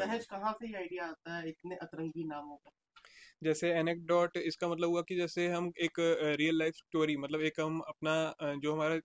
सहज कहाँ से आइडिया आता है इतने अतरंगी नामों का जैसे एनेक्डोट इसका मतलब हुआ कि जैसे हम एक रियल लाइफ स्टोरी मतलब एक हम अपना जो हमारे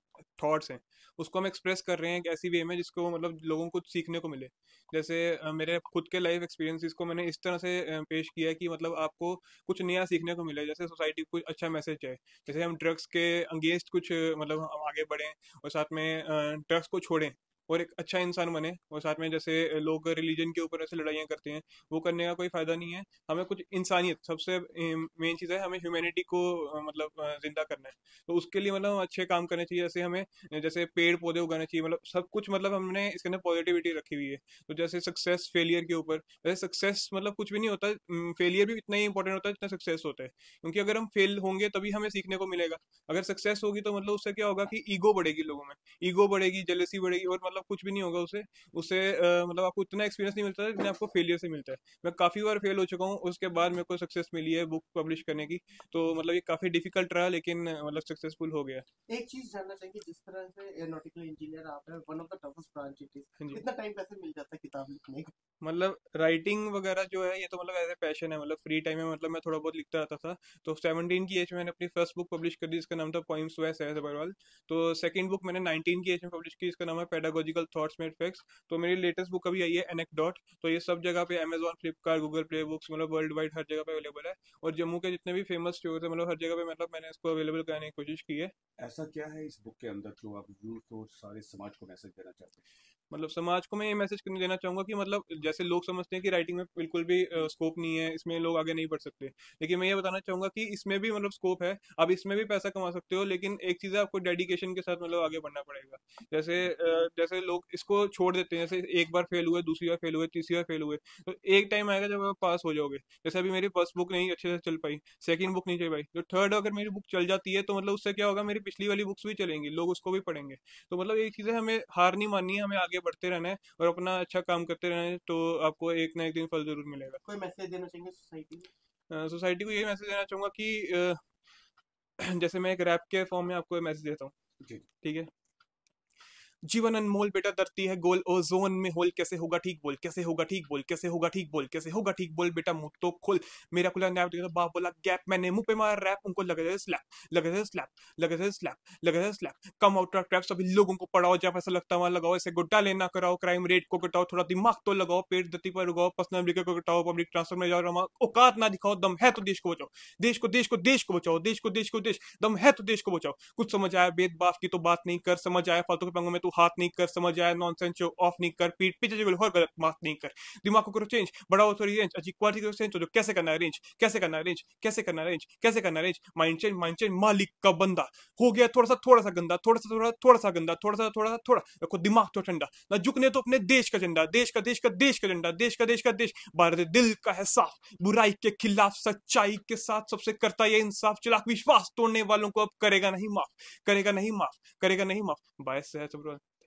थॉट्स हैं उसको हम एक्सप्रेस कर रहे हैं एक ऐसी वे में जिसको मतलब लोगों को सीखने को मिले जैसे मेरे खुद के लाइफ एक्सपीरियंसिस को मैंने इस तरह से पेश किया कि मतलब आपको कुछ नया सीखने को मिले जैसे सोसाइटी को अच्छा मैसेज है जैसे हम ड्रग्स के अंगेंस्ट कुछ मतलब हम आगे बढ़ें और साथ में ड्रग्स को छोड़ें और एक अच्छा इंसान बने और साथ में जैसे लोग रिलीजन के ऊपर ऐसे लड़ाइयाँ करते हैं वो करने का कोई फ़ायदा नहीं है हमें कुछ इंसानियत सबसे मेन चीज़ है हमें ह्यूमैनिटी को मतलब ज़िंदा करना है तो उसके लिए मतलब अच्छे काम करने चाहिए जैसे हमें जैसे पेड़ पौधे उगाने चाहिए मतलब सब कुछ मतलब हमने इसके अंदर पॉजिटिविटी रखी हुई है तो जैसे सक्सेस फेलियर के ऊपर जैसे सक्सेस मतलब कुछ भी नहीं होता फेलियर भी इतना ही इंपॉर्टेंट होता है जितना सक्सेस होता है क्योंकि अगर हम फेल होंगे तभी हमें सीखने को मिलेगा अगर सक्सेस होगी तो मतलब उससे क्या होगा कि ईगो बढ़ेगी लोगों में ईगो बढ़ेगी जलेसी बढ़ेगी और मतलब मतलब कुछ भी नहीं होगा उसे उसे मतलब आपको इतना एक्सपीरियंस नहीं मिलता जितना आपको फेलियर से मिलता है मैं काफ़ी बार फेल हो चुका हूँ उसके बाद मेरे को सक्सेस मिली है बुक पब्लिश करने की तो मतलब ये काफ़ी डिफिकल्ट रहा लेकिन मतलब सक्सेसफुल हो गया एक चीज़ जानना चाहिए जिस तरह से एयरोनॉटिकल इंजीनियर आप है one of the toughest branch it is कितना टाइम कैसे मिल जाता है किताब लिखने का मतलब राइटिंग वगैरह जो है ये तो मतलब एज ए पैशन है मतलब फ्री टाइम में मतलब मैं थोड़ा बहुत लिखता रहता था तो सेवनटीन की एज में मैंने अपनी फर्स्ट बुक पब्लिश कर दी इसका नाम था पॉइंट्स बाय सहज अग्रवाल तो सेकंड बुक मैंने नाइनटीन की एज में पब्लिश की इसका नाम है पेडागोजिकल थॉट्स मेड फैक्ट्स तो मेरी लेटेस्ट बुक अभी आई है एनेक डॉट तो ये सब जगह पे Amazon Flipkart Google Play Books मतलब वर्ल्ड वाइड हर जगह पे अवेलेबल है और जम्मू के जितने भी फेमस स्टोर है मतलब हर जगह पे मतलब मैंने इसको अवेलेबल कराने की कोशिश की है ऐसा क्या है इस बुक के अंदर जो आप यूथ और तो सारे समाज को मैसेज देना चाहते हैं मतलब समाज को मैं ये मैसेज करने देना चाहूंगा कि मतलब जैसे लोग समझते हैं कि राइटिंग में बिल्कुल भी स्कोप नहीं है इसमें लोग आगे नहीं बढ़ सकते लेकिन मैं ये बताना चाहूंगा कि इसमें भी मतलब स्कोप है आप इसमें भी पैसा कमा सकते हो लेकिन एक चीज़ है आपको डेडिकेशन के साथ मतलब आगे बढ़ना पड़ेगा जैसे जैसे लोग इसको छोड़ देते हैं जैसे एक बार फेल हुए दूसरी बार फेल हुए तीसरी बार फेल हुए तो एक टाइम आएगा जब आप पास हो जाओगे जैसे अभी मेरी फर्स्ट बुक नहीं अच्छे से चल पाई सेकेंड बुक नहीं चल पाई तो थर्ड अगर मेरी बुक चल जाती है तो मतलब उससे क्या होगा मेरी पिछली वाली बुक्स भी चलेंगी लोग उसको भी पढ़ेंगे तो मतलब एक चीज़ है हमें हार नहीं माननी है हमें आगे आगे बढ़ते रहना है और अपना अच्छा काम करते रहना है तो आपको एक ना एक दिन फल जरूर मिलेगा कोई मैसेज देना चाहेंगे सोसाइटी को सोसाइटी को यही मैसेज देना चाहूँगा कि जैसे मैं एक रैप के फॉर्म में आपको मैसेज देता हूँ ठीक है जीवन अनमोल बेटा धरती है गोल ओ जोन में होल कैसे होगा ठीक बोल कैसे होगा ठीक बोल कैसे होगा ठीक बोल कैसे होगा ठीक बोल बेटा मुंह तो खोल मेरा खुला नैप बाप बोला गैप मैंने मुंह पे मारा रैप उनको लगे थे स्लैप लगे थे स्लैप लगे थे स्लैप लगे थे स्लैप कम आउट ट्रैप सभी लोगों को पढ़ाओ जब ऐसा लगता हुआ लगाओ ऐसे गुड्डा लेना कराओ क्राइम रेट को घटाओ थोड़ा दिमाग तो लगाओ पेड़ धरती पर उगाओ पर्सनल ब्रिकेट को घटाओ पब्लिक ट्रांसफर में जाओ औकात ना दिखाओ दम है तो देश को बचाओ देश को देश को देश को बचाओ देश को देश को देश दम है तो देश को बचाओ कुछ समझ आया भेदभाव की तो बात नहीं कर समझ आया फालतू के पंगों में तो हाथ नहीं कर समझ आया नॉन शो ऑफ नहीं कर पीठ पीछे जो और गलत बात नहीं कर दिमाग को करो चेंज बड़ा थोड़ी रेंज अच्छी क्वालिटी करो चेंज तो कैसे करना है रेंज कैसे करना है रेंज कैसे करना है रेंज कैसे करना है range mind change mind change मालिक का बंदा हो गया थोड़ा सा थोड़ा सा गंदा थोड़ा सा थोड़ा थोड़ा सा गंदा थोड़ा सा थोड़ा सा थोड़ा रखो दिमाग तो ठंडा ना झुकने तो अपने देश का झंडा देश का देश का देश का झंडा देश का देश का देश भारत दिल का है साफ बुराई के खिलाफ सच्चाई के साथ सबसे करता है इंसाफ चिलाक विश्वास तोड़ने वालों को अब करेगा नहीं माफ करेगा नहीं माफ करेगा नहीं माफ बायस है